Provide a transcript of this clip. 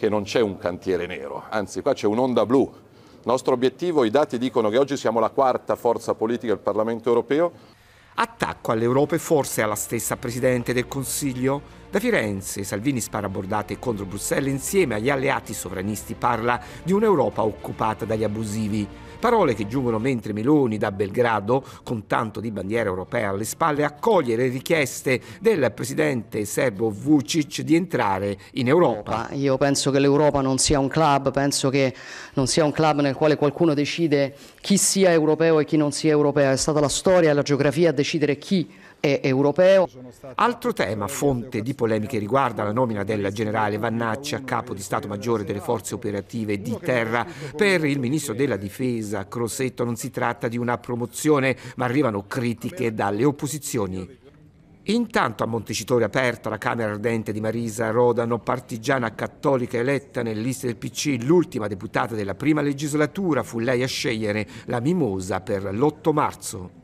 che non c'è un cantiere nero, anzi qua c'è un'onda blu. Il nostro obiettivo, i dati dicono che oggi siamo la quarta forza politica del Parlamento europeo. Attacco all'Europa e forse alla stessa Presidente del Consiglio? Da Firenze Salvini spara bordate contro Bruxelles insieme agli alleati sovranisti parla di un'Europa occupata dagli abusivi. Parole che giungono mentre Meloni da Belgrado, con tanto di bandiera europea alle spalle, accoglie le richieste del presidente serbo Vucic di entrare in Europa. Io penso che l'Europa non sia un club, penso che non sia un club nel quale qualcuno decide chi sia europeo e chi non sia europeo. È stata la storia e la geografia a decidere chi è europeo. Altro tema fonte di polemiche riguarda la nomina del generale Vannacci a capo di Stato Maggiore delle Forze Operative di Terra. Per il ministro della Difesa Crosetto non si tratta di una promozione, ma arrivano critiche dalle opposizioni. Intanto a Montecitorio aperta la Camera Ardente di Marisa Rodano, partigiana cattolica eletta nelle liste del PC, l'ultima deputata della prima legislatura, fu lei a scegliere la mimosa per l'8 marzo.